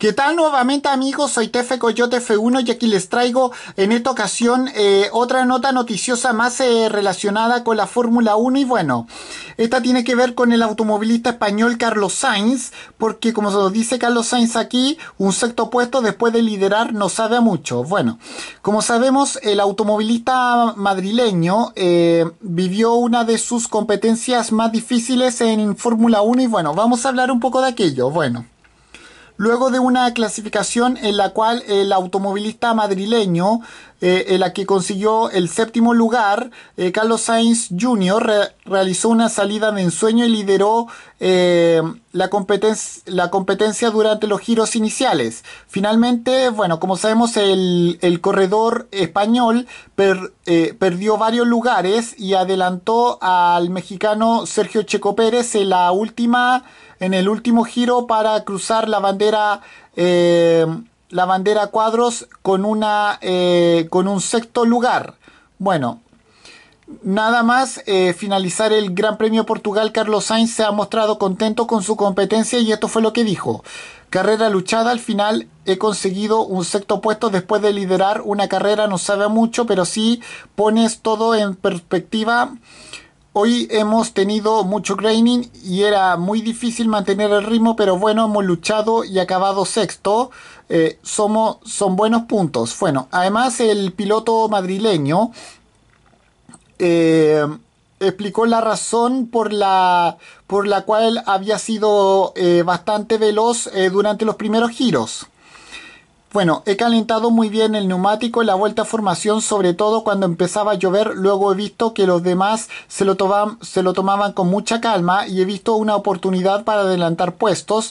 ¿Qué tal nuevamente amigos? Soy Tefe Coyote F1 y aquí les traigo en esta ocasión eh, otra nota noticiosa más eh, relacionada con la Fórmula 1 y bueno, esta tiene que ver con el automovilista español Carlos Sainz porque como se dice Carlos Sainz aquí, un sexto puesto después de liderar no sabe a mucho. Bueno, como sabemos el automovilista madrileño eh, vivió una de sus competencias más difíciles en Fórmula 1 y bueno, vamos a hablar un poco de aquello. Bueno luego de una clasificación en la cual el automovilista madrileño, en eh, la que consiguió el séptimo lugar, eh, Carlos Sainz Jr. realizó una salida de ensueño y lideró eh, la, la, competencia durante los giros iniciales. Finalmente, bueno, como sabemos, el, corredor español eh, perdió varios lugares y adelantó al mexicano Sergio Checo Pérez en, la última, en el último giro para cruzar la bandera. Eh, la bandera cuadros con, una, eh, con un sexto lugar. Bueno, Nada más eh, finalizar el Gran Premio Portugal, Carlos Sainz se ha mostrado contento con su competencia y esto fue lo que dijo. Carrera luchada, al final he conseguido un sexto puesto después de liderar una carrera, no sabe mucho, pero sí pones todo en perspectiva. Hoy hemos tenido mucho training y era muy difícil mantener el ritmo, pero bueno, hemos luchado y acabado sexto. Eh, somos, son buenos puntos. Bueno, además el piloto madrileño eh, explicó la razón por la, por la cual había sido eh, bastante veloz eh, durante los primeros giros. Bueno, he calentado muy bien el neumático en la vuelta a formación, sobre todo cuando empezaba a llover. Luego he visto que los demás se lo, tomaban, se lo tomaban con mucha calma y he visto una oportunidad para adelantar puestos.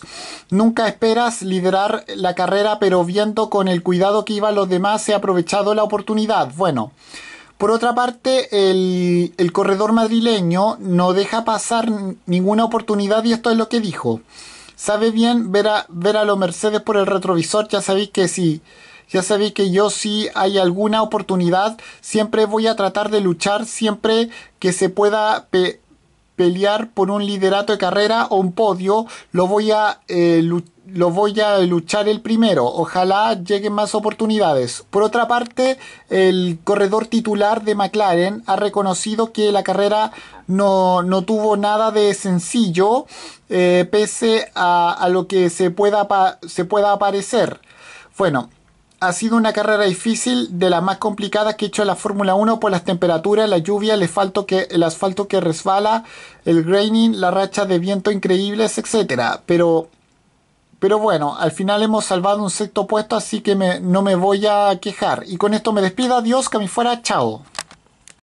Nunca esperas liderar la carrera, pero viendo con el cuidado que iban los demás, he aprovechado la oportunidad. Bueno. Por otra parte, el, corredor madrileño no deja pasar ninguna oportunidad y esto es lo que dijo. Sabe bien ver a, ver a los Mercedes por el retrovisor, ya sabéis que sí. Ya sabéis que yo si hay alguna oportunidad, siempre voy a tratar de luchar, siempre que se pueda pelear por un liderato de carrera o un podio, lo voy a, eh, lo voy a luchar el primero. Ojalá lleguen más oportunidades. Por otra parte, el corredor titular de McLaren ha reconocido que la carrera no, tuvo nada de sencillo, eh, pese a, lo que se pueda, se pueda parecer. Bueno, ha sido una carrera difícil, de las más complicadas que he hecho en la Fórmula 1 por las temperaturas, la lluvia, el asfalto que, el asfalto que resbala, el graining, la racha de viento increíbles, etc. Pero, pero bueno, al final hemos salvado un sexto puesto, así que no me voy a quejar. Y con esto me despido, adiós, que me fuera, chao.